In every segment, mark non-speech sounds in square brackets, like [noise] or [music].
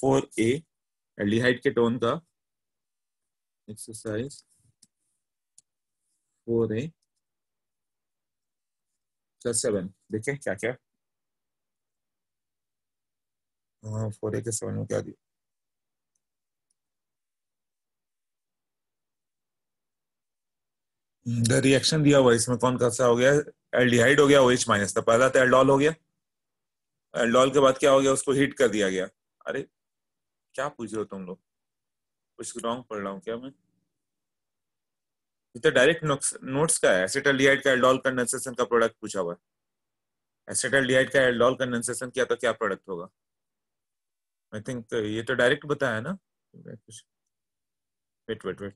Four A aldehyde ketone का exercise four A plus seven देखें क्या क्या हाँ फोर ए के सेवन में क्या दिया रिएक्शन दिया हुआ इसमें कौन कौन सा हो गया एल्डिहाइड हो गया ओएच माइनस था पहला तो एल्डोल हो गया एल्डोल के बाद क्या हो गया उसको हीट कर दिया गया अरे क्या पूछ रहे हो तुम लोग कुछ रॉन्ग पढ़ रहा हूँ क्या मैं तो डायरेक्ट नोट्स का है एसिटल का एल्डोल कंडेंसेशन का प्रोडक्ट पूछा हुआ है एसिटल का एल्डोल कंडेंसेशन किया तो क्या प्रोडक्ट होगा आई थिंक uh, ये तो डायरेक्ट बताया ना वेट वेट वेट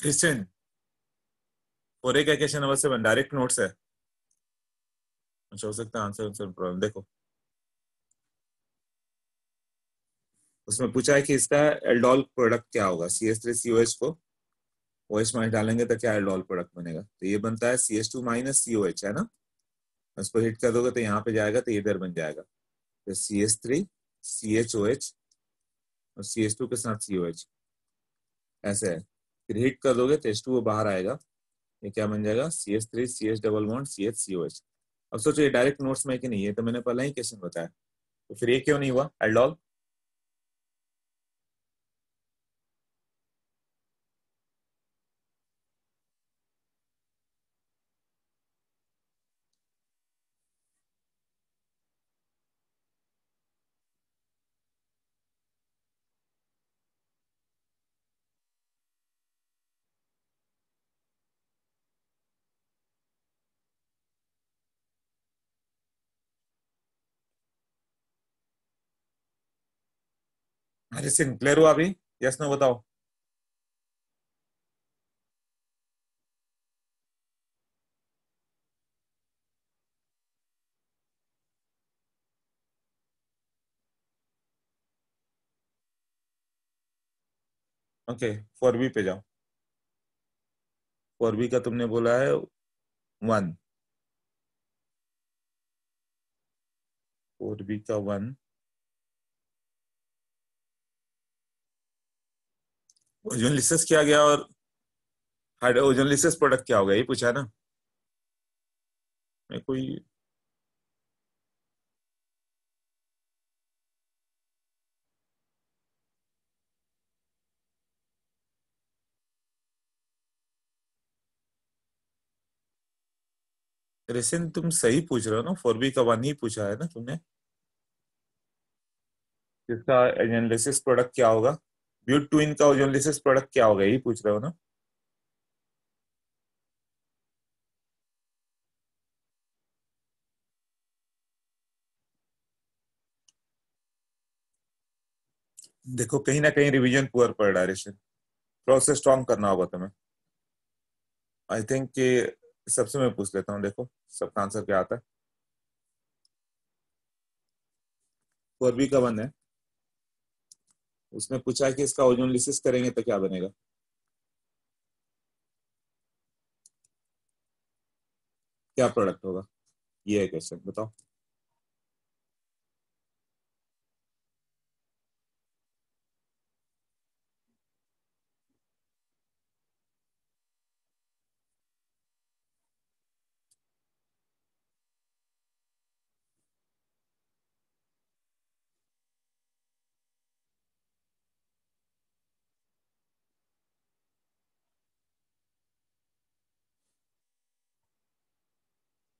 क्रिश्चियन फोरे एक question number seven direct notes है अच्छा हो सकता है आंसर आंसर प्रॉब्लम देखो उसमें पूछा है कि इसका एल्डोल प्रोडक्ट क्या होगा C S three C O H को ओ एच माइनस डालेंगे तो क्या एल्डोल प्रोडक्ट बनेगा तो ये बनता है C S two minus C O H है ना उसको हिट कर दोगे तो यहाँ पे जाएगा तो इधर बन जाएगा तो C S three C H O H और सी एस टू के साथ सी ओ एच ऐसे है फिर हिट कर दोगे तो एस टू वो बाहर आएगा ये क्या बन जाएगा C S three C H double one C H C O H अब सोचो ये डायरेक्ट नोट्स में कि नहीं है तो मैंने पहले ही क्वेश्चन बताया तो फिर ये क्यों नहीं हुआ एल्डोल हरी सिंह क्लियर हुआ अभी यस नो बताओ ओके फॉर बी पे जाओ फॉर बी का तुमने बोला है वन फॉर बी का वन ओजोनलिसिस क्या गया और ओजोनलिसिस प्रोडक्ट क्या हो गया ये पूछा ना मैं कोई रेसिन तुम सही पूछ रहे हो ना फोर बी का वन ही पूछा है ना तुमने इसका एनालिसिस प्रोडक्ट क्या होगा म्यूट ट्विन का ओजोनलिसिस प्रोडक्ट क्या होगा यही पूछ रहे हो ना देखो कहीं ना कहीं रिवीजन पुअर पड़ रहा है प्रोसेस स्ट्रॉन्ग करना होगा तुम्हें आई थिंक कि सबसे मैं पूछ लेता हूँ देखो सबका आंसर क्या आता है पूर्वी का वन है उसने पूछा कि इसका ओजोनलिसिस करेंगे तो क्या बनेगा क्या प्रोडक्ट होगा ये है क्वेश्चन बताओ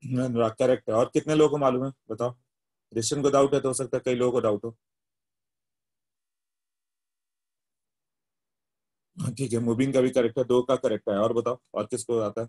अनुराग हाँ, करेक्ट है और कितने लोगों को मालूम है बताओ रिशन को डाउट है तो हो सकता है कई लोगों को डाउट हो हाँ, ठीक है मुबीन का भी करेक्ट है दो का करेक्ट है और बताओ और किसको आता है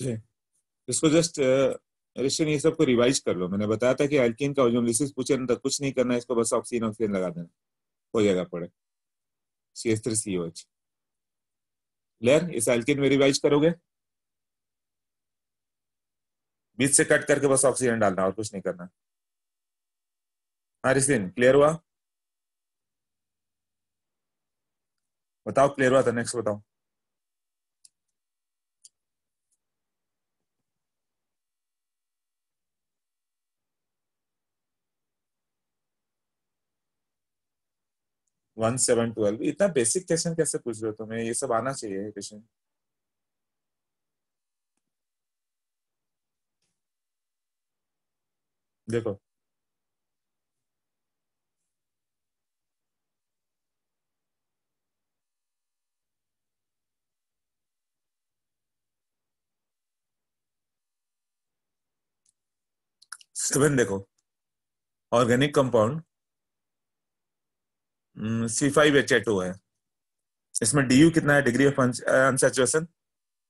जी इसको जस्ट ऋषि ये सबको रिवाइज कर लो मैंने बताया था कि एल्किन का ओजोमलिसिस पूछे अंदर कुछ नहीं करना इसको बस ऑक्सीजन ऑक्सीजन लगा देना हो जाएगा पड़े C S three C H लेर इस एल्किन में रिवाइज करोगे बीच से कट करके बस ऑक्सीजन डालना और कुछ नहीं करना हाँ रिसिन क्लियर हुआ बताओ क्लियर हुआ था नेक्स्ट बताओ वन सेवन ट्वेल्व इतना बेसिक क्वेश्चन कैसे पूछ रहे हो तुम्हें ये सब आना चाहिए क्वेश्चन देखो सेवन देखो organic compound C five H eight O है इसमें डी यू कितना है degree of unsaturation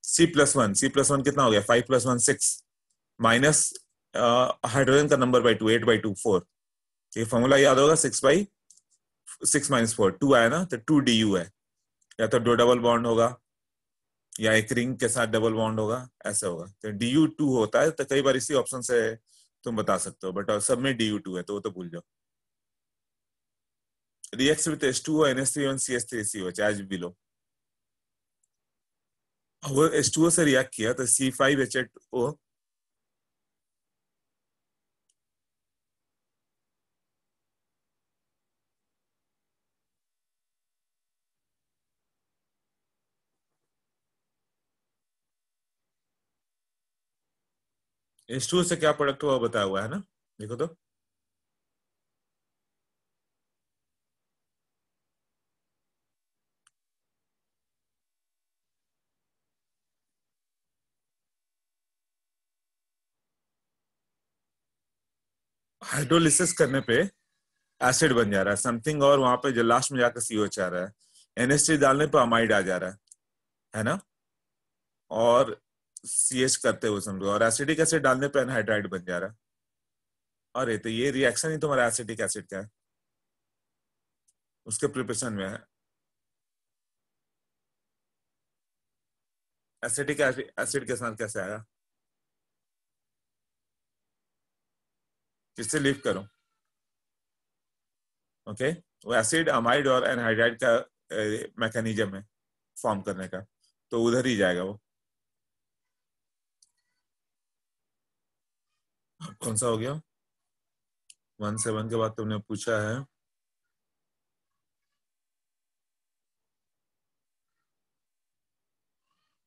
C plus one C plus one कितना हो गया five plus one six minus hydrogen का number by two eight by two four ये formula याद होगा six by six minus four two आया ना तो टू डी यू है या तो दो डबल बॉन्ड होगा या एक रिंग के साथ डबल बॉन्ड होगा ऐसा होगा तो डी यू टू होता है तो कई बार इसी ऑप्शन से तुम बता सकते हो बट uh, सब में डी यू टू है तो वो तो भूल जाओ reacts with H2O, NH3 and CH3COH as below. अगर H2O से रिएक्ट किया तो C5H8O H2O से क्या प्रोडक्ट हुआ बताया हुआ है ना देखो तो हाइड्रोलिसिस करने पे एसिड बन जा रहा है समथिंग और वहां पे जो लास्ट में जाकर सीओ आ रहा है एनएसटी डालने पे अमाइड आ जा रहा है है ना और सी एच करते हुए समझो और एसिडिक एसिड डालने पे एनहाइड्राइड बन जा रहा है अरे तो ये रिएक्शन ही तुम्हारा एसिडिक एसिड का है उसके प्रिपरेशन में है एसिडिक एसिड के साथ कैसे आया फिर से लिफ्ट करो ओके okay? वो एसिड अमाइड और एनहाइड्राइड का मैकेनिज्म है फॉर्म करने का तो उधर ही जाएगा वो कौन सा हो गया वन सेवन के बाद तुमने पूछा है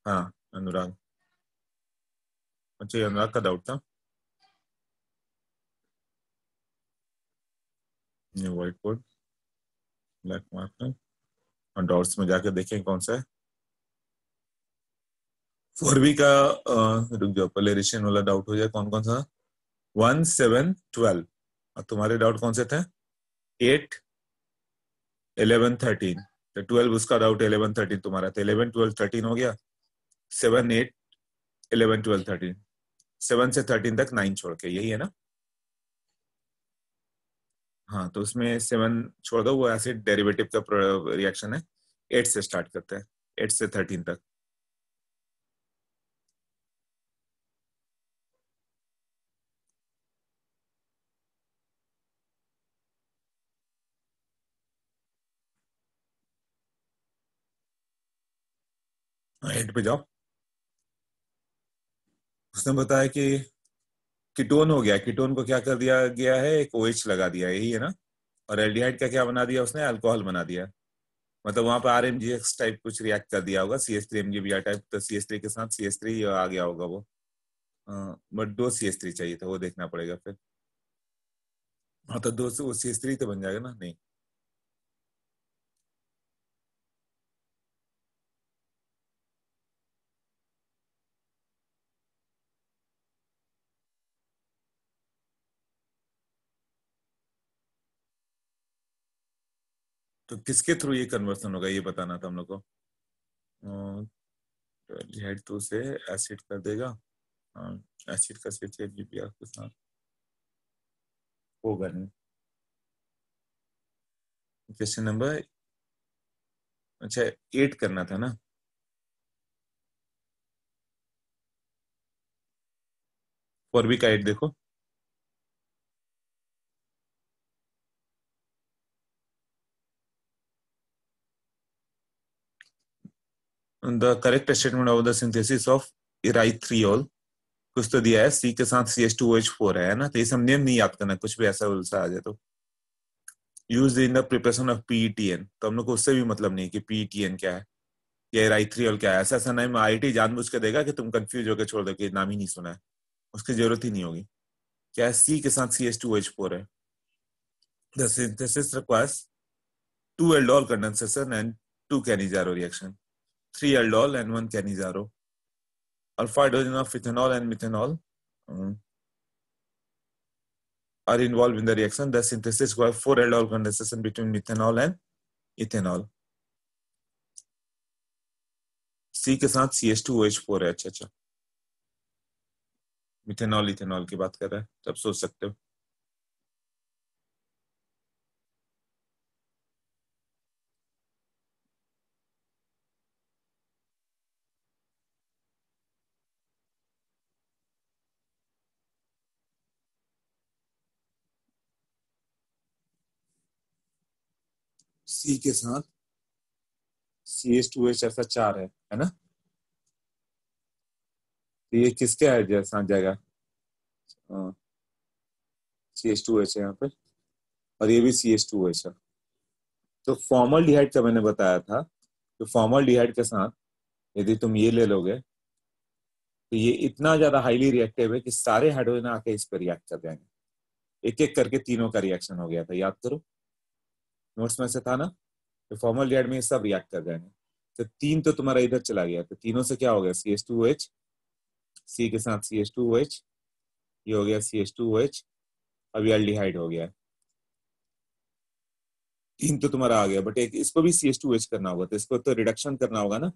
हाँ अनुराग अच्छा अनुराग का डाउट था ये वाइट कोड ब्लैक मार्कर और डॉट्स में जाके देखें कौन सा है फोर बी का रुक जाओ पहले रिशन वाला डाउट हो जाए कौन कौन सा वन सेवन ट्वेल्व और तुम्हारे डाउट कौन से थे एट इलेवन थर्टीन तो ट्वेल्व उसका डाउट इलेवन थर्टीन तुम्हारा था इलेवन ट्वेल्व थर्टीन हो गया seven eight eleven twelve thirteen seven से थर्टीन तक नाइन छोड़ के यही है ना हाँ तो उसमें सेवन छोड़ दो वो ऐसे डेरिवेटिव का रिएक्शन है एट से स्टार्ट करते हैं एट से थर्टीन तक एट हाँ, पे जाओ उसने बताया कि कीटोन हो गया कीटोन को क्या कर दिया गया है एक ओएच लगा दिया यही है ना और एल्डिहाइड का क्या बना दिया उसने अल्कोहल बना दिया मतलब वहां पर आर टाइप कुछ रिएक्ट कर दिया होगा C S three MGBR type तो सी एस थ्री के साथ सी एस थ्री आ गया होगा वो बट दो सी एस थ्री चाहिए था वो देखना पड़ेगा फिर हाँ तो दो सी एस थ्री तो बन जाएगा ना नहीं तो किसके थ्रू ये कन्वर्सन होगा ये बताना था हम लोग को एसिड कर देगा एसिड का से जीपीआर के साथ होगा नहीं क्वेश्चन नंबर अच्छा एट करना था ना फॉरबी का एट देखो the correct statement of the synthesis of erythritol कुछ तो दिया है C के साथ C H two H four है ना तो ये सब नेम नहीं याद करना कुछ भी ऐसा उल्सा आ जाए तो use in the preparation of PETN तो हम लोग को उससे भी मतलब नहीं कि पीईटीएन e क्या है या राइथ्रियल क्या है ऐसा ऐसा नाम आई टी जान के देगा कि तुम कंफ्यूज होकर छोड़ दो कि नाम ही नहीं सुना है उसकी जरूरत ही नहीं होगी क्या सी के साथ C H two H four है the two aldol condensation and two Cannizzaro reaction three aldol and one canizaro. Alpha hydrogen of ethanol and methanol um, are involved in the reaction. The synthesis will four aldol condensation between methanol and ethanol. C के साथ C H two H four है अच्छा अच्छा methanol ethanol की बात कर रहे हैं तब सोच सकते हो सी के साथ सी एच टू एच ऐसा चार है है ना तो ये किसके है साथ जाएगा सी एच टू एच है यहाँ पे और ये भी सी एच टू एच है तो फॉर्मल डिहाइड का मैंने बताया था तो फॉर्मल डिहाइड के साथ यदि तुम ये ले लोगे तो ये इतना ज्यादा हाईली रिएक्टिव है कि सारे हाइड्रोजन आके इस पर रिएक्ट कर जाएंगे एक एक करके तीनों का रिएक्शन हो गया था याद करो नोट्स में से था ना तो फॉर्मल डेड में सब रिएक्ट कर हैं तो तीन तो तुम्हारा इधर चला गया तो तीनों से क्या हो गया C H two H C के साथ सी एच टू एच ये हो गया सी एच टू एच अब ये अल्डिहाइड हो गया तीन तो तुम्हारा आ गया बट एक इसको भी सी एच टू एच करना होगा तो इसको तो रिडक्शन करना होगा ना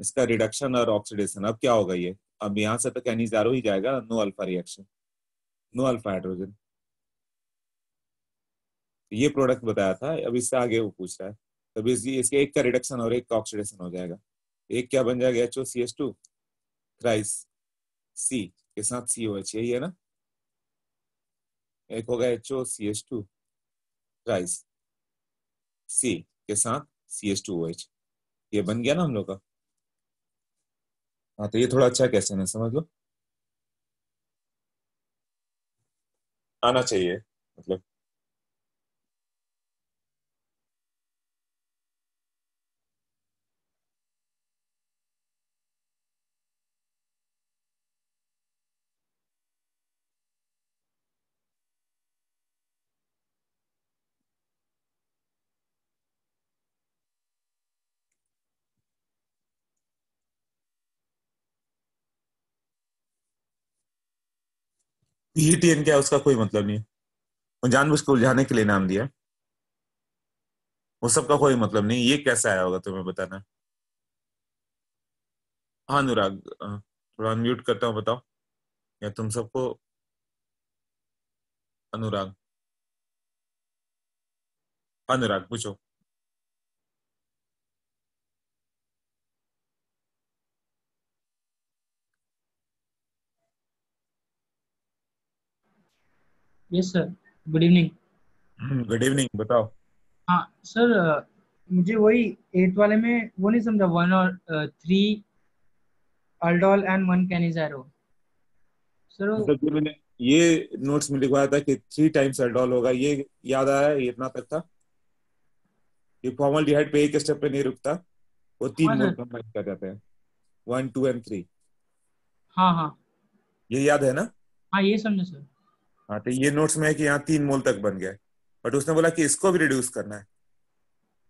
इसका रिडक्शन और ऑक्सीडेशन अब क्या होगा ये अब यहां से तो जारो ही जाएगा no alpha reaction no alpha hydrogen तो ये प्रोडक्ट बताया था अब इससे आगे वो पूछ रहा है तब इसके एक का रिडक्शन और एक का ऑक्सीडेशन हो जाएगा एक क्या बन जाएगा H O C S two क्राइस सी के साथ सी ओ एच यही है ना एक होगा H O C S two क्राइस सी के साथ C S two O H ये बन गया ना हम लोग का हाँ तो ये थोड़ा अच्छा कैसे ना समझ लो आना चाहिए मतलब ईटीएन क्या उसका कोई मतलब नहीं है जानबूझ के उलझाने के लिए नाम दिया वो सबका कोई मतलब नहीं ये कैसे आया होगा तुम्हें बताना हाँ अनुराग थोड़ा अनम्यूट करता हूँ बताओ या तुम सबको अनुराग अनुराग पूछो yes sir good evening good evening बताओ हाँ सर मुझे वही एट वाले में वो नहीं समझा वन और three aldol and one Cannizzaro sir ये नोट्स में लिखवाया था कि थ्री टाइम्स अल्डोल होगा ये याद आया इतना तक था ये फॉर्मल डिहाइड पे एक स्टेप पे नहीं रुकता वो तीन नोट हाँ, कंबाइन कर जाते हैं वन टू एंड थ्री हाँ हाँ ये याद है ना हाँ ये समझे सर हाँ तो ये नोट्स में है कि यहाँ तीन मोल तक बन गया बट उसने बोला कि इसको भी रिड्यूस करना है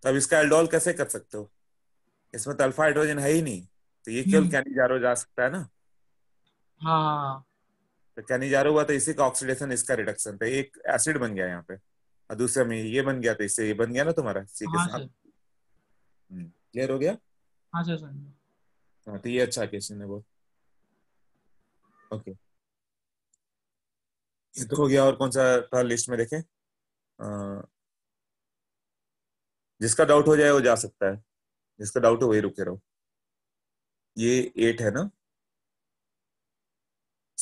तो अब इसका एल्डोल कैसे कर सकते हो इसमें तो अल्फा हाइड्रोजन है ही नहीं तो ये केवल कैनिजारो हम्म। जा सकता है ना हाँ तो कैनिजारो हुआ तो इसी का ऑक्सीडेशन इसका रिडक्शन था तो एक एसिड बन गया यहाँ पे और दूसरे में ये बन गया तो इससे ये बन गया ना तुम्हारा सी के हाँ साथ क्लियर हम्म, हो गया हाँ सर हाँ तो ये अच्छा क्वेश्चन है वो ओके okay. ये तो हो गया और कौन सा था लिस्ट में देखें जिसका डाउट हो जाए वो जा सकता है जिसका डाउट हो वही रुके रहो ये एट है ना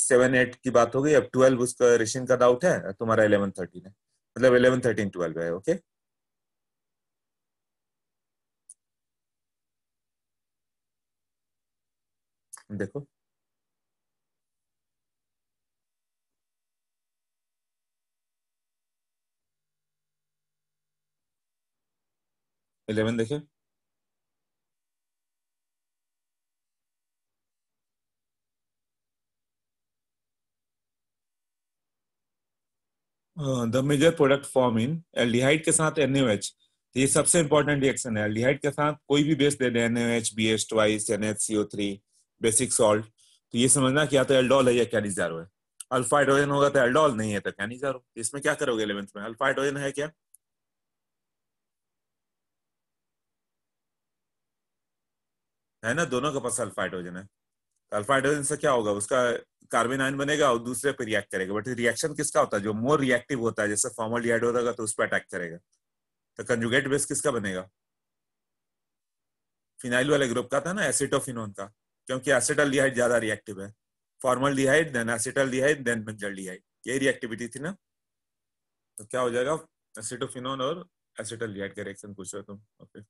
सेवन एट की बात हो गई अब ट्वेल्व उसका रिशिन का डाउट है तुम्हारा इलेवन थर्टीन है मतलब इलेवन थर्टीन ट्वेल्व है ओके देखो इलेवन देखे the major product form in aldehyde के साथ एन एनएच तो ये सबसे इंपॉर्टेंट रिएक्शन है एल्डिहाइड के साथ कोई भी बेस दे दे N H B H twice N H C O three basic salt तो ये समझना क्या तो एल्डोल है या कैनिजारो है अल्फा हाइड्रोजन होगा तो एल्डोल नहीं है तो कैनिजारो इसमें क्या करोगे इलेवेंथ में अल्फा हाइड्रोजन है क्या है ना दोनों के पास अल्फा हाइड्रोजन है अल्फा हाइड्रोजन से क्या होगा उसका कार्बन आयन बनेगा और दूसरे पे रिएक्ट करेगा बट रिएक्शन किसका होता है जो मोर रिएक्टिव होता है जैसे फॉर्मल डिहाइड हो तो उस पर अटैक करेगा तो कंजुगेट बेस किसका बनेगा फिनाइल वाले ग्रुप का था ना एसिटोफिन का क्योंकि एसिटल डिहाइड ज्यादा रिएक्टिव है formaldehyde then acetaldehyde then benzaldehyde ये रिएक्टिविटी थी ना तो क्या हो जाएगा एसिटोफिन और एसिटल डिहाइड का रिएक्शन पूछ रहे तुम ओके okay.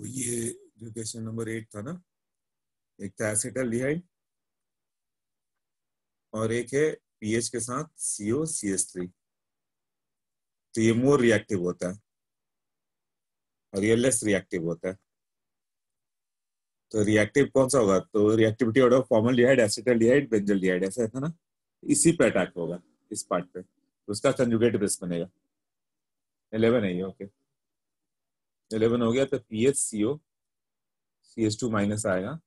तो ये जो क्वेश्चन नंबर एट था ना एक था तो एसिटल और एक है पीएच के साथ सीओ सी एस थ्री तो ये मोर रिएक्टिव होता है और ये लेस रिएक्टिव होता है तो रिएक्टिव कौन सा होगा तो reactivity order formaldehyde acetaldehyde benzaldehyde ऐसा है ना इसी पे अटैक होगा इस पार्ट पे तो उसका कंजुगेट बेस बनेगा इलेवन है ये ओके okay. इलेवन हो गया तो P H C O C H two minus आएगा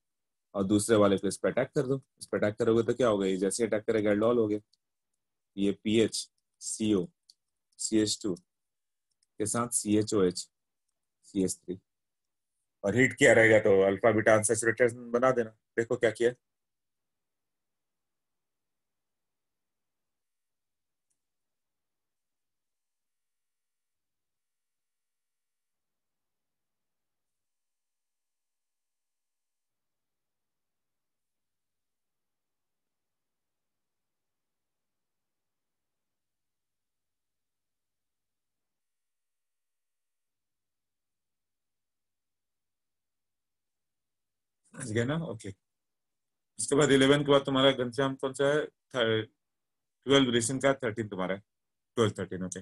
और दूसरे वाले पे इस पर अटैक कर दो इस पर अटैक करोगे तो क्या होगा ये जैसे अटैक करेगा एल्डोल हो गया ये P H C O C H two के साथ C H O H C H three और हिट किया रहेगा तो अल्फा बीटा अनसेचुरेटेड बना देना देखो क्या किया समझ गए ना ओके उसके बाद इलेवन के बाद तुम्हारा घनश्याम कौन सा है ट्वेल्व रेशन का थर्टीन तुम्हारा है twelve thirteen okay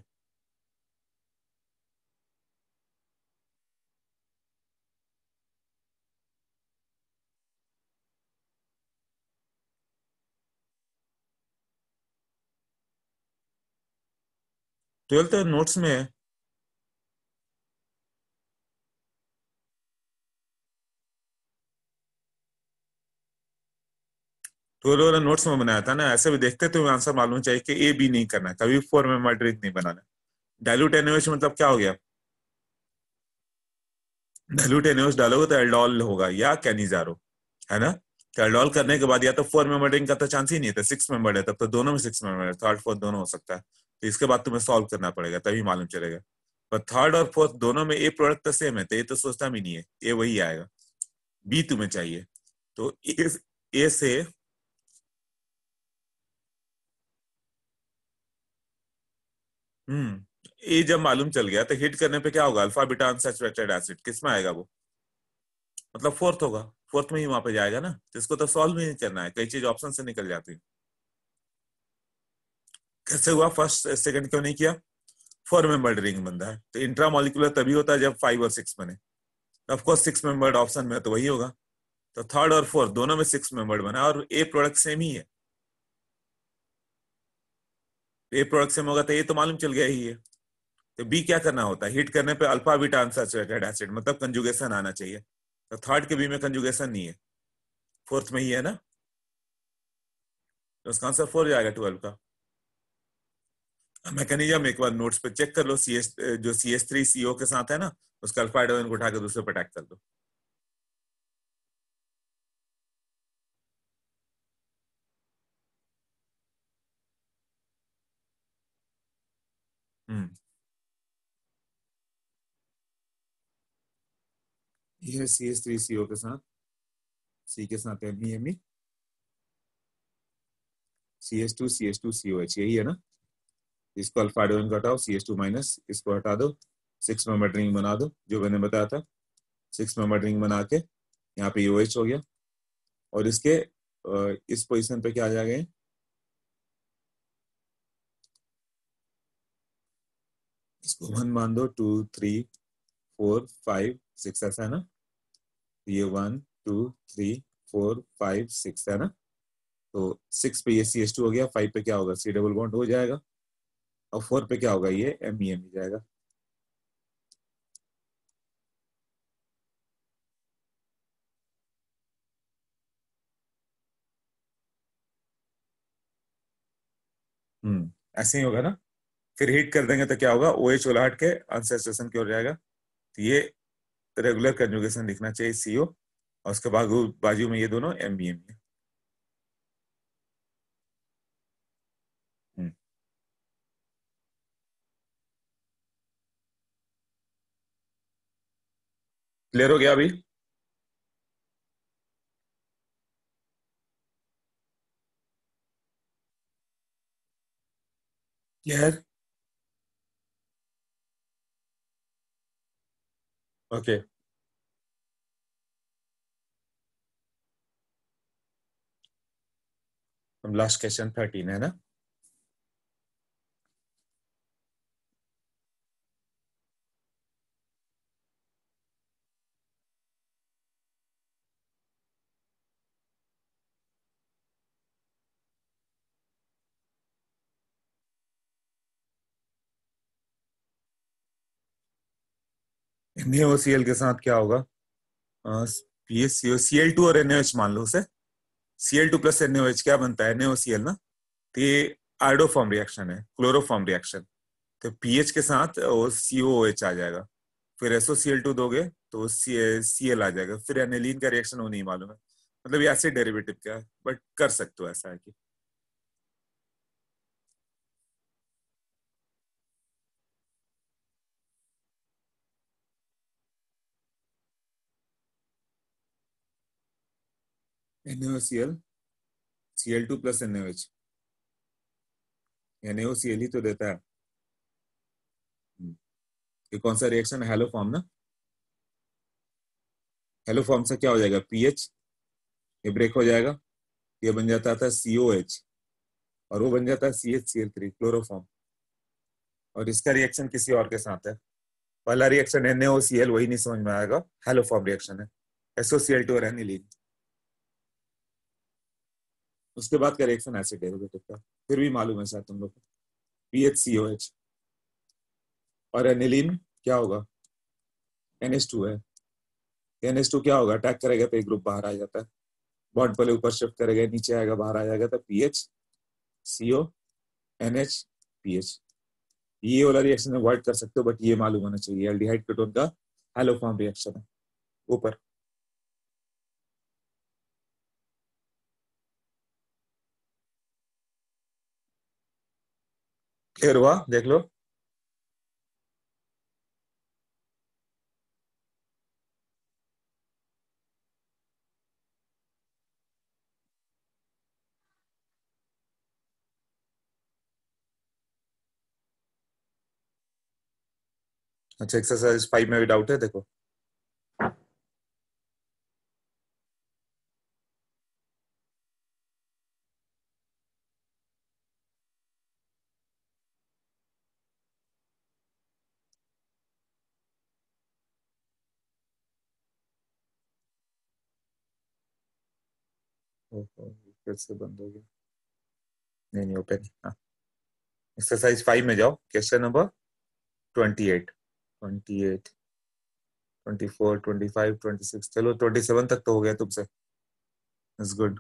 twelfth notes में है रोल वाला नोट्स में बनाया था ना ऐसे भी देखते तो आंसर मालूम चाहिए कि ए बी नहीं करना कभी फोर में मैट्रिक नहीं बनाना डायलूट एनिवेश मतलब क्या हो गया डायलूट एनिवेश डालोगे तो एल्डोल होगा या कैनिजारो है ना तो एल्डोल करने के बाद या तो फोर मेंबर ड्रिंक का तो चांस ही नहीं था सिक्स मेंबर है तब तो दोनों में सिक्स मेंबर है थर्ड फोर्थ दोनों हो सकता है तो इसके बाद तुम्हें सॉल्व करना पड़ेगा तभी मालूम चलेगा पर थर्ड और फोर्थ दोनों में ए प्रोडक्ट तो सेम है तो ये तो सोचता भी नहीं है ए वही आएगा बी तुम्हें चाहिए तो ए से हम्म जब मालूम चल गया तो हिट करने पे क्या होगा अल्फा बीटा अनसेचुरेटेड एसिड किस में आएगा वो मतलब फोर्थ होगा फोर्थ में ही वहां पे जाएगा ना इसको तो सॉल्व ही नहीं करना है कई चीज ऑप्शन से निकल जाती है कैसे हुआ फर्स्ट सेकंड क्यों नहीं किया फोर मेंबर्ड रिंग बनता है तो इंट्रा मॉलिकुलर तभी होता है जब फाइव और सिक्स बने ऑफकोर्स सिक्स मेंबर्ड ऑप्शन में तो वही होगा तो थर्ड और फोर्थ दोनों में सिक्स मेंबर्ड बना और ए प्रोडक्ट सेम ही है ए प्रोडक्ट सेम होगा तो ए तो मालूम चल गया ही है तो बी क्या करना होता है हिट करने पे अल्फा बीटा अनसेचुरेटेड एसिड मतलब कंजुगेशन आना चाहिए तो थर्ड के बी में कंजुगेशन नहीं है फोर्थ में ही है ना तो उसका आंसर फोर जाएगा ट्वेल्व का मैकेनिज्म एक बार नोट्स पे चेक कर लो सी एस जो सी एस थ्री सीओ के साथ है ना उसका अल्फा एडोन को उठा दूसरे पर अटैक कर दो यह सी एस थ्री सी ओ के साथ सी के साथ M E M E C S two C S two C O H यही है ना इसको अल्फाडोन को हटाओ सी एस टू माइनस इसको हटा दो सिक्स मेंबर रिंग बना दो जो मैंने बताया था सिक्स मेंबर रिंग बना के यहाँ पे यू e एच हो गया और इसके इस पोजिशन पे क्या आ जाएंगे इसको वन मान दो two three four five six ऐसा है ना ये one two three four five six है ना तो सिक्स पे ये सी एस टू हो गया फाइव पे क्या होगा सी डबल बॉन्ड हो जाएगा और फोर पे क्या होगा ये एम ई एम ही जाएगा हम्म ऐसे ही होगा ना फिर हीट कर देंगे तो क्या होगा ओ एच वाला हट के आंसर स्टेशन की ओर जाएगा तो ये रेगुलर कंजुगेशन लिखना चाहिए सीओ और उसके बाद बाजू में ये दोनों एम बी एम क्लियर हो गया अभी clear Okay. Last question thirteen है ना NaOCl के साथ क्या होगा ये Cl2 और NaOH मान लो उसे Cl2 टू प्लस एनएच क्या बनता है NaOCl ना तो ये आइडोफॉर्म रिएक्शन है क्लोरोफॉर्म रिएक्शन तो पीएच के साथ COOH आ जाएगा फिर एसओ सी एल टू दोगे तो सी एल आ जाएगा फिर एनेलिन का रिएक्शन वो नहीं मालूम है मतलब ये ऐसे डेरिवेटिव क्या है बट कर सकते हो ऐसा है कि NaOCl Cl2 plus NaOH NaOCl ही तो देता है हम्म। ये कौन सा रिएक्शन है हेलो फॉर्म ना हेलो फॉर्म से क्या हो जाएगा पीएच ये ब्रेक हो जाएगा ये बन जाता था एच और वो बन जाता है C H C L three chloroform और इसका रिएक्शन किसी और के साथ है पहला रिएक्शन एन वही नहीं समझ में आएगा हेलो फॉर्म रिएक्शन है एसओ सी एल टू और एनिलीन उसके बाद करेक्शन ऐसे डेरिवेटिव का फिर भी मालूम है शायद तुम लोग को P H C O H और एनिलीन क्या होगा एन एस टू है एन एस टू क्या होगा अटैक करेगा तो एक ग्रुप बाहर आ जाता है बॉन्ड पहले ऊपर शिफ्ट करेगा नीचे आएगा बाहर आ जाएगा तो P H C O N H P H ये वाला रिएक्शन अवॉइड कर सकते हो बट ये मालूम होना चाहिए एल्डिहाइड केटोन का हेलोफॉर्म रिएक्शन है ऊपर फिर हुआ देख लो अच्छा एक्सरसाइज फाइव में भी डाउट है देखो फिर से बंद हो गया नहीं नहीं ओपन हाँ एक्सरसाइज फाइव में जाओ question number twenty eight twenty eight twenty four twenty five twenty six चलो ट्वेंटी सेवन तक तो हो गया तुमसे is good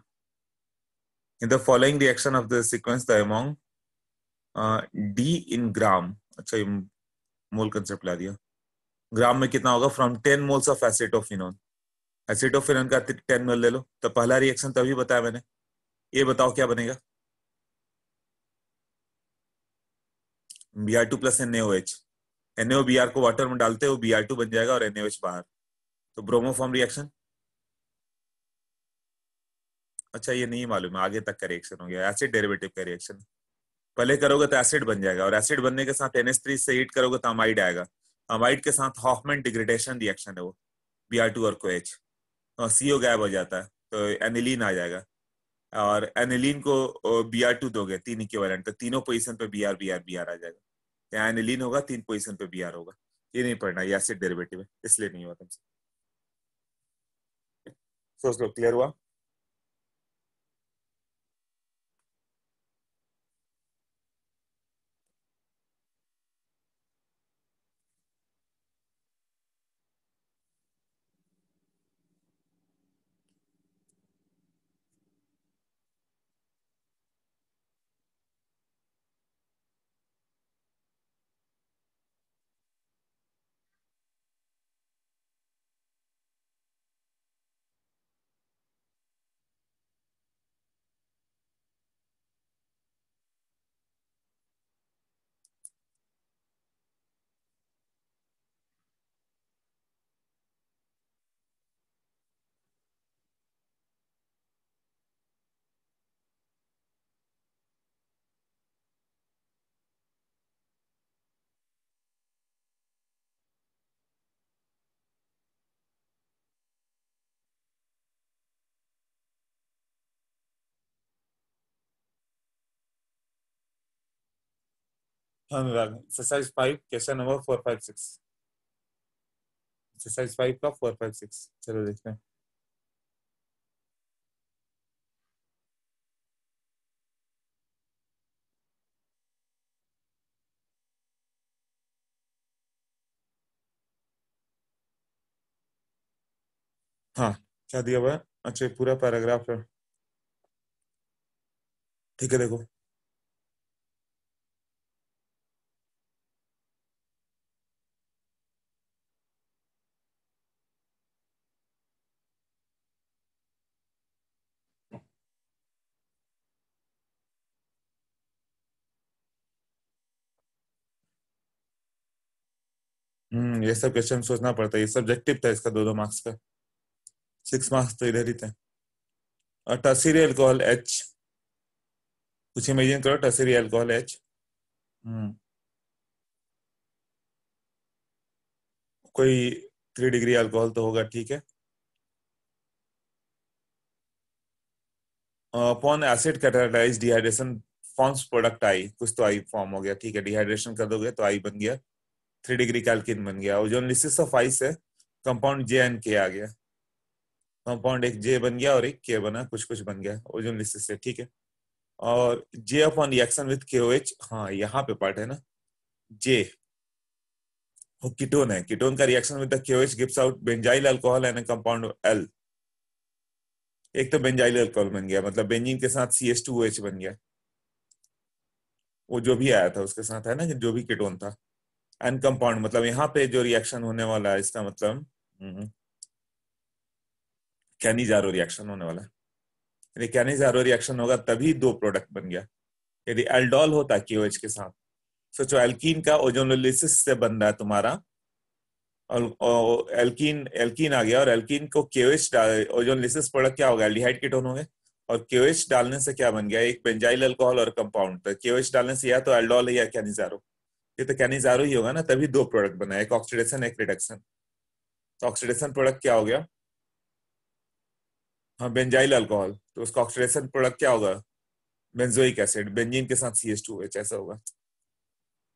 in the following reaction of the sequence the among D in gram अच्छा ये मोल कंसेप्ट ला दिया ग्राम में कितना होगा from ten moles of acetophenone acetophenone का टेन मोल ले लो तो पहला रिएक्शन तभी बताया मैंने ये बताओ क्या बनेगा B R two plus N H NAO B R को वाटर में डालते हो बी आर टू बन जाएगा और एनएओ एच बाहर तो ब्रोमोफॉर्म रिएक्शन अच्छा ये नहीं मालूम आगे तक का रिएक्शन हो गया एसिड डेरिवेटिव का रिएक्शन पहले करोगे तो एसिड बन जाएगा और एसिड बनने के साथ एनएस थ्री से हीट करोगे तो अमाइड आएगा अमाइड के साथ हॉफमेन डिग्रेडेशन रिएक्शन है वो बी आर टू और को एच सी ओ गायब हो जाता है तो एनिलीन आ जाएगा और एनिलीन को बी आर टू दोगे तीन इक्वेलेंट तो तीनों पोजिशन पे B R B R B R आ जाएगा यहाँ एनिलीन होगा तीन पोजिशन पे बी आर होगा ये नहीं पढ़ना ये एसिड डेरिवेटिव है इसलिए नहीं हुआ तुमसे सोच लो क्लियर हुआ होम विभाग exercise five question number four five six exercise five का फोर फाइव सिक्स चलो देखते हैं हाँ क्या दिया हुआ है अच्छा पूरा पैराग्राफ है ठीक है देखो हम्म ये सब क्वेश्चन सोचना पड़ता है ये सब्जेक्टिव था इसका दो दो मार्क्स का सिक्स मार्क्स तो इधर ही थे और टसीरी अल्कोहल एच कुछ इमेजिन करो टसीरी अल्कोहल एच हम्म कोई थ्री डिग्री अल्कोहल तो होगा ठीक है upon acid catalyzed dehydration forms product I कुछ तो आई फॉर्म हो गया ठीक है डिहाइड्रेशन कर दोगे तो आई बन गया थ्री डिग्री कैल्किन बन गया और जो एनालिसिस ऑफ आइस है कंपाउंड जे एंड के आ गया कंपाउंड एक जे बन गया और एक के बना कुछ कुछ बन गया और जो एनालिसिस है ठीक है और जे अपॉन रिएक्शन विथ के ओ एच हाँ यहाँ पे पार्ट है ना जे वो किटोन है किटोन का reaction with the H gives out benzyl alcohol and compound L एक तो बेंजाइल अल्कोहल बन गया मतलब बेंजीन के साथ C S two O H बन गया वो जो भी आया था उसके साथ है ना जो भी किटोन था एंड कंपाउंड मतलब यहाँ पे जो रिएक्शन होने वाला है इसका मतलब कैनिजारो हम्म, रिएक्शन होने वाला है यदि कैनिजारो रिएक्शन होगा तभी दो प्रोडक्ट बन गया यदि एल्डोल होता केओएच के साथ सोचो एल्किन का ओजोनोलिसिस से बन रहा है तुम्हारा और एल्किन एल्किन आ गया और एल्कीन को केओएच ओजोनोलिसिस प्रोडक्ट क्या होगा एल्डिहाइड केटोन होंगे और केओएच डालने से क्या बन गया एक बेंजाइल अल्कोहल और कंपाउंड तो केओएच डालने से या तो एल्डोल है या कैनिजारो ये तो कैनिजारो ही होगा ना तभी दो प्रोडक्ट बना एक ऑक्सीडेशन एक रिडक्शन तो ऑक्सीडेशन प्रोडक्ट क्या हो गया हाँ बेंजाइल अल्कोहल तो उसका ऑक्सीडेशन प्रोडक्ट क्या होगा बेंजोइक एसिड बेंजीन के साथ सी एस टू एच ऐसा होगा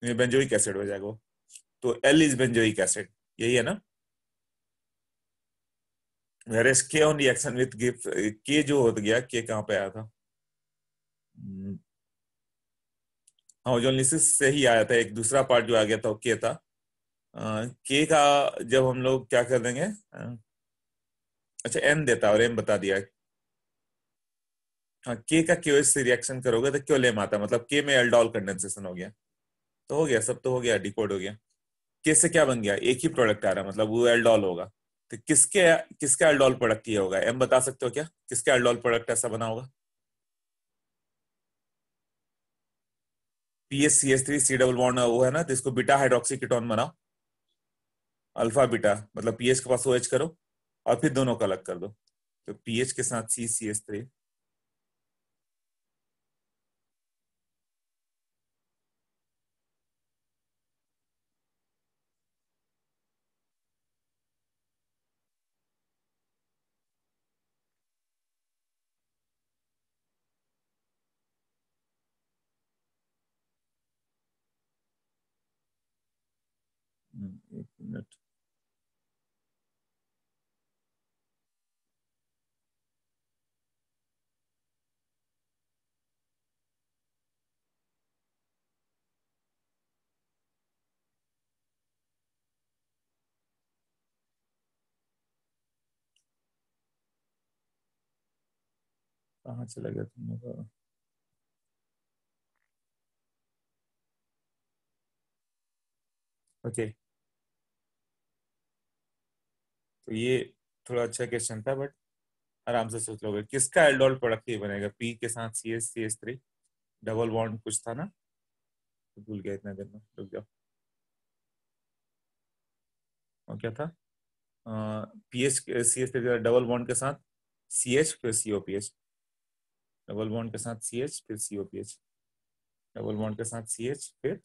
ये बेंजोइक एसिड हो जाएगा तो एल इज बेंजोइक एसिड यही है ना वेरेस के ऑन रिएक्शन विद गिफ्ट के जो हो गया के कहां पे आया था hmm. होजोनिसिस हाँ, से ही आया था एक दूसरा पार्ट जो आ गया था के था के का जब हम लोग क्या कर देंगे अच्छा एम देता और एम बता दिया हाँ के का क्यों से रिएक्शन करोगे तो क्यों लेम आता मतलब के में एल्डोल कंडेंसेशन हो गया तो हो गया सब तो हो गया डिकोड हो गया के से क्या बन गया एक ही प्रोडक्ट आ रहा है मतलब वो एल्डोल होगा तो किसके किसका एल्डोल प्रोडक्ट ये होगा एम बता सकते हो क्या किसका एल्डोल प्रोडक्ट ऐसा बना होगा PSCS C S three C double bond वो है ना तो इसको बीटा हाइड्रोक्सी कीटोन बनाओ अल्फा बीटा मतलब पीएच के पास ओ एच करो और फिर दोनों को अलग कर दो तो पीएच के साथ सी सी एस थ्री कहाँ चला गया तुम लोग ओके तो ये थोड़ा अच्छा क्वेश्चन था बट आराम से सोच लोगे किसका एल्डोल प्रोडक्ट ये बनेगा पी के साथ C S C S three double bond कुछ था ना तो भूल गया इतना देर में रुक जाओ और क्या था P H C S three double bond के साथ सी एच फिर C O P H double bond के साथ सी एच फिर C O P H double bond के साथ सी एच फिर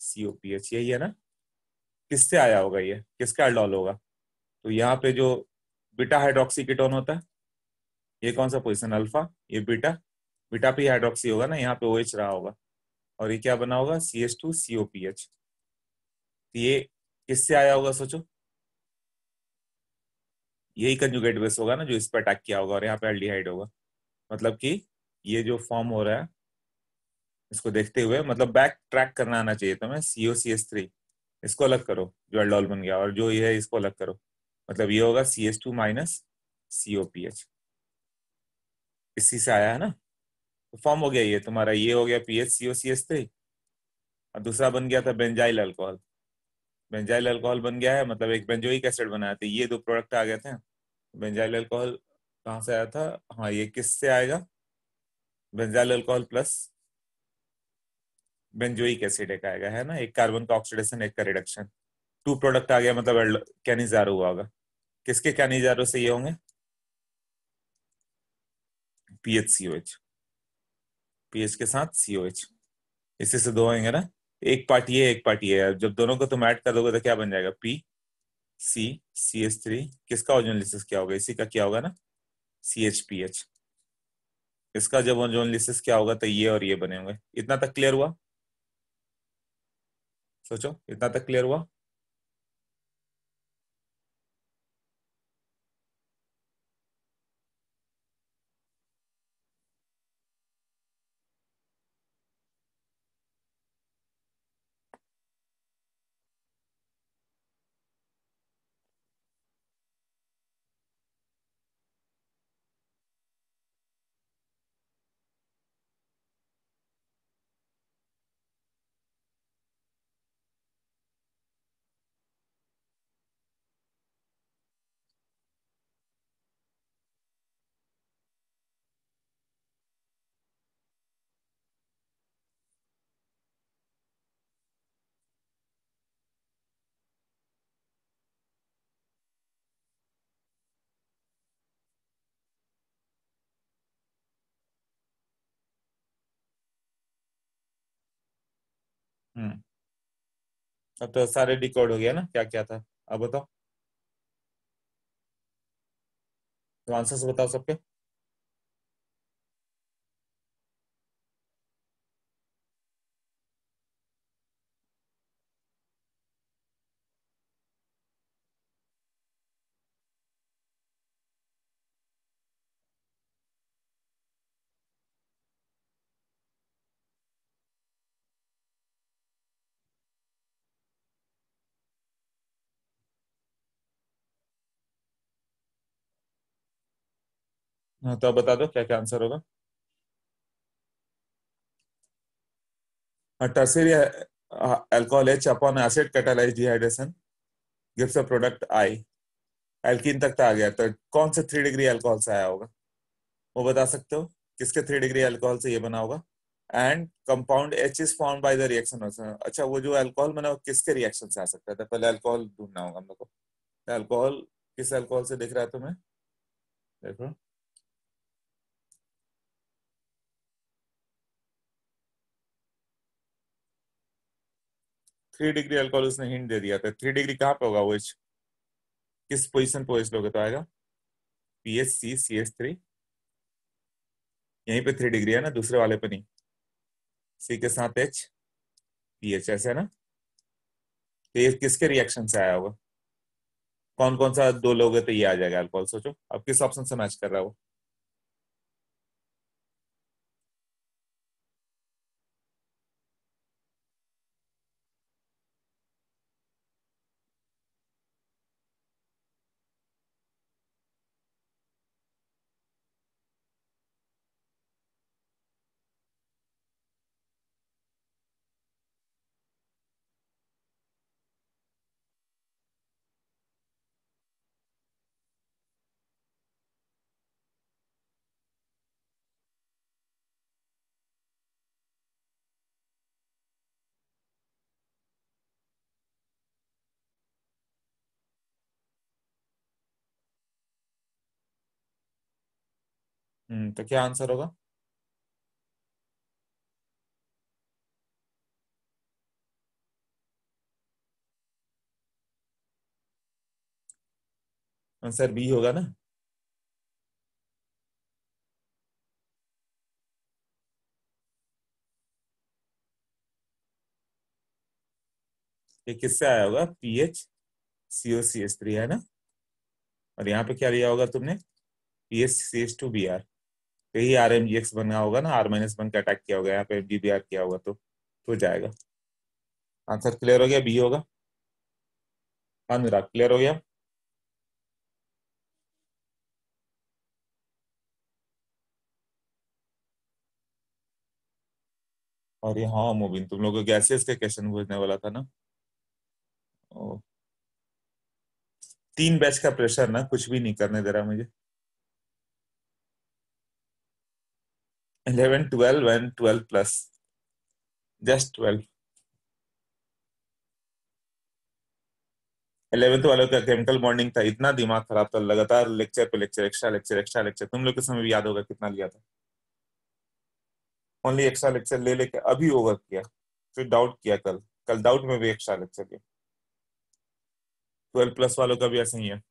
सीओ पी एच यही है ना किससे आया होगा ये किसका एल्डोल होगा तो यहाँ पे जो बीटा हाइड्रोक्सी कीटोन होता है ये कौन सा पोजिशन अल्फा ये बीटा बीटा पे हाइड्रोक्सी होगा ना यहाँ पे ओ एच रहा होगा और ये क्या बना होगा C H two CO P H ये किससे आया होगा सोचो यही कंजुगेट बेस होगा ना जो इस पर अटैक किया होगा और यहाँ पे एल्डिहाइड होगा मतलब कि ये जो फॉर्म हो रहा है इसको देखते हुए मतलब बैक ट्रैक करना आना चाहिए तुम्हें सीओ सी एस थ्री इसको अलग करो जो एल्डोल बन गया और जो ये है इसको अलग करो मतलब ये होगा C S two minus CO P H इसी से आया है ना तो फॉर्म हो गया ये तुम्हारा ये हो गया P H C O C S three और दूसरा बन गया था बेंजाइल अल्कोहल बेंजाइल अल्कोहल बन गया है मतलब एक बेंजोइक एसिड बनाया था ये दो प्रोडक्ट आ गए थे बेंजाइल अल्कोहल कहा से आया था हाँ ये किससे आएगा benzyl alcohol plus benzoic acid एक आएगा है ना एक कार्बन का ऑक्सीडेशन एक का रिडक्शन टू प्रोडक्ट आ गया मतलब कैनिजारो हुआ होगा किसके कैनिजारो से ये होंगे पीएच एच पीएच के साथ एच इसी से दो होंगे ना एक पार्ट ये एक पार्ट ये जब दोनों को तुम ऐड कर दोगे तो क्या बन जाएगा P C C S three किसका ओजोनलिसिस क्या होगा इसी का क्या होगा ना सी एच पी एच इसका जब लिसिस क्या होगा तो ये और ये बने होंगे इतना तक क्लियर हुआ सोचो इतना तक क्लियर हुआ हम्म अब तो सारे डिकोड हो गया ना क्या क्या था अब बताओ तो आंसर्स बताओ सबके हाँ, तो बता दो क्या क्या आंसर होगा टर्सरी हाँ, alcohol H upon acid catalyzed dehydration gives a product I alkene तक तो आ गया तो कौन से थ्री डिग्री एल्कोहल से आया होगा वो बता सकते हो किसके थ्री डिग्री एल्कोहल से ये बना होगा and compound H is form by the reaction अच्छा वो जो एल्कोहल बना वो किसके रिएक्शन से आ सकता है तो पहले एल्कोहल ढूंढना होगा हम लोग को एल्कोहल किस एल्कोहल से दिख रहा है तुम्हें देखो थ्री डिग्री अल्कोहल उसने हिंट दे दिया था थ्री डिग्री कहाँ पे होगा वो एच किस पोजिशन पे ओ लोगे तो आएगा P H C C H three यहीं पे थ्री डिग्री है ना दूसरे वाले पे नहीं सी के साथ एच पी एच ऐसे है ना तो ये किसके रिएक्शन से आया होगा कौन कौन सा दो लोगे तो ये आ जाएगा अल्कोहल सोचो अब किस ऑप्शन से मैच कर रहा है वो Mm, तो क्या आंसर होगा आंसर बी होगा ना ये किससे आया होगा PH CO C S three है ना और यहाँ पे क्या लिया होगा तुमने P C S two B R यही आर एम जी एक्स बना होगा ना आर माइनस वन का अटैक किया होगा यहाँ पे डी बी आर किया होगा तो, तो हो जाएगा आंसर क्लियर हो गया बी होगा अनुराग क्लियर हो गया और ये हाँ मोबिन तुम लोगों को गैसेस के क्वेश्चन भेजने वाला था ना ओ, तीन बैच का प्रेशर ना कुछ भी नहीं करने दे रहा मुझे 11, 12, and 12 plus. Just 12. 11th वालों का केमिकल बॉन्डिंग था इतना दिमाग खराब था लगातार लेक्चर पे lecture extra lecture extra lecture तुम लोग के समय भी याद होगा कितना लिया था ओनली एक्स्ट्रा लेक्चर ले लेके अभी ओवर किया फिर डाउट किया कल कल डाउट में भी एक्स्ट्रा लेक्चर लिया ट्वेल्व प्लस वालों का भी ऐसा ही है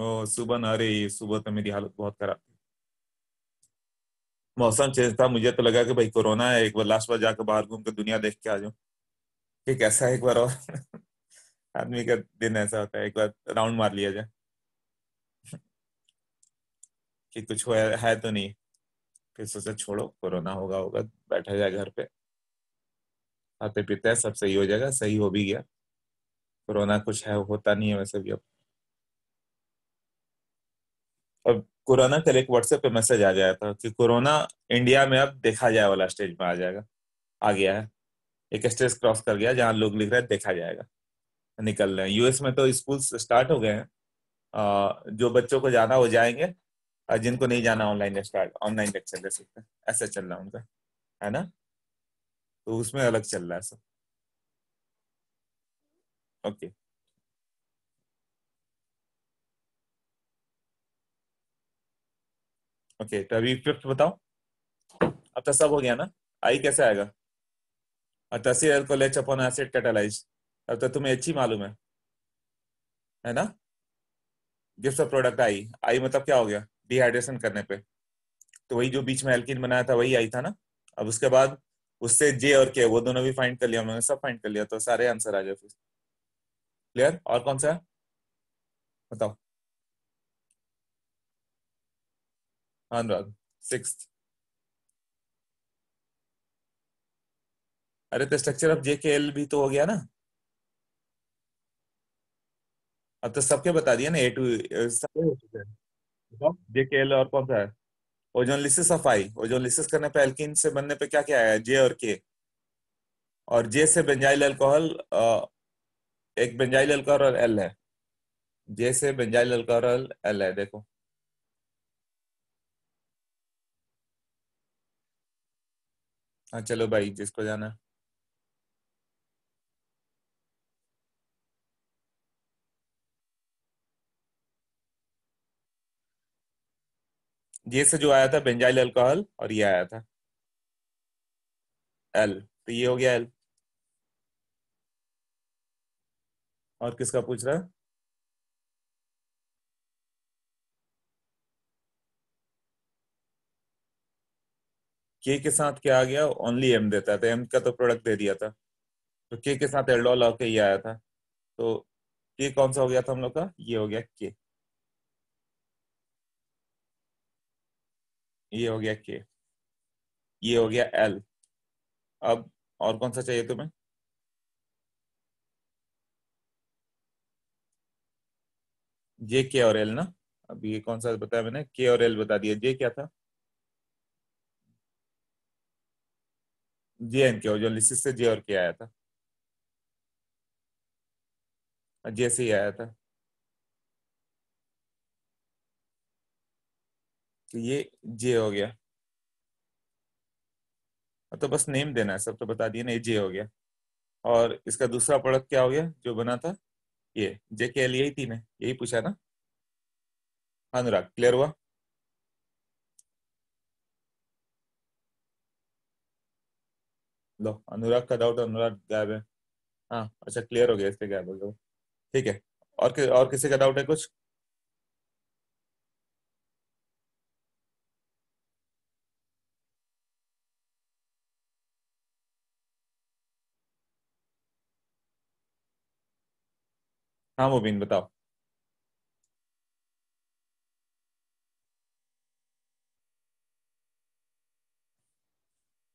ओ सुबह न अरे सुबह तो मेरी हालत बहुत खराब थी मौसम चेंज था मुझे तो लगा कि भाई कोरोना है एक बार लास्ट बार जाकर बाहर घूम के दुनिया देख के आ कि ठीक ऐसा एक बार और [laughs] आदमी का दिन ऐसा होता है एक बार राउंड मार लिया जाए कि कुछ हो है तो नहीं फिर सोचा छोड़ो कोरोना होगा होगा बैठा जाए घर पे खाते पीते सब सही हो जाएगा सही हो भी गया कोरोना कुछ है होता नहीं है वैसे भी अब अब कोरोना कल एक व्हाट्सएप पे मैसेज आ गया था कि कोरोना इंडिया में अब देखा जाए वाला स्टेज में आ जाएगा आ गया है एक स्टेज क्रॉस कर गया जहाँ लोग लिख रहे हैं देखा जाएगा निकल रहे हैं यूएस में तो स्कूल स्टार्ट हो गए हैं जो बच्चों को जाना वो जाएंगे और जिनको नहीं जाना ऑनलाइन स्टार्ट ऑनलाइन लेक्चर ले सकते हैं ऐसा चल रहा है उनका है ना तो उसमें अलग चल रहा है सब ओके okay. ओके तो अभी फिफ्थ बताओ अब तो सब हो गया ना आई कैसे आएगा और तसीर एल्कोलेच अपॉन एसिड कैटालाइज अब तो तुम्हें अच्छी मालूम है है ना gift of product I I मतलब क्या हो गया डिहाइड्रेशन करने पे तो वही जो बीच में एल्किन बनाया था वही आई था ना अब उसके बाद उससे जे और के वो दोनों भी फाइंड कर लिया हमने सब फाइंड कर लिया तो सारे आंसर आ गए फिर क्लियर और कौन सा है बताओ 100, sixth. अरे तो स्ट्रक्चर ऑफ जे के एल भी तो हो गया ना अब तो सबके बता दिया ना ए टू जे के एल और कौन सा है ओजोनलिसिस ऑफ आई ओजोनलिसिस करने पे एल्किन से बनने पे क्या क्या आया जे और के और जे से बेंजाइल अल्कोहल एक बेंजाइल अल्कोहल और एल है जे से बेंजाइल अल्कोहल एल है देखो हाँ चलो भाई जिसको जाना है ये से जो आया था बेंजाइल अल्कोहल और ये आया था एल तो ये हो गया एल और किसका पूछ रहा है के के साथ क्या आ गया ओनली एम देता था एम का तो प्रोडक्ट दे दिया था तो के के साथ एल्डोल के ये आया था तो के कौन सा हो गया था हम लोग का ये हो गया के ये हो गया के ये हो गया एल अब और कौन सा चाहिए तुम्हें जे के और एल ना अब ये कौन सा बताया मैंने के और एल बता दिया जे क्या था जे एन के हो जो लिसिस से जे और के आया था हाँ, जे से ही आया था तो ये जे हो गया हाँ, तो बस नेम देना है सब तो बता दिए ना ये जे हो गया और इसका दूसरा प्रोडक्ट क्या हो गया जो बना था ये जे के एल यही थी ना यही पूछा ना अनुराग क्लियर हुआ लो अनुराग का डाउट अनुराग गायब है हाँ अच्छा क्लियर हो गया इसलिए गायब हो गया ठीक है और कि, और किसी का डाउट है कुछ हाँ बीन बताओ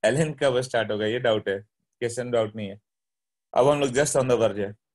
एलेन कब स्टार्ट होगा ये डाउट है क्वेश्चन डाउट नहीं है अब हम लोग जस्ट ऑन द वर्ज है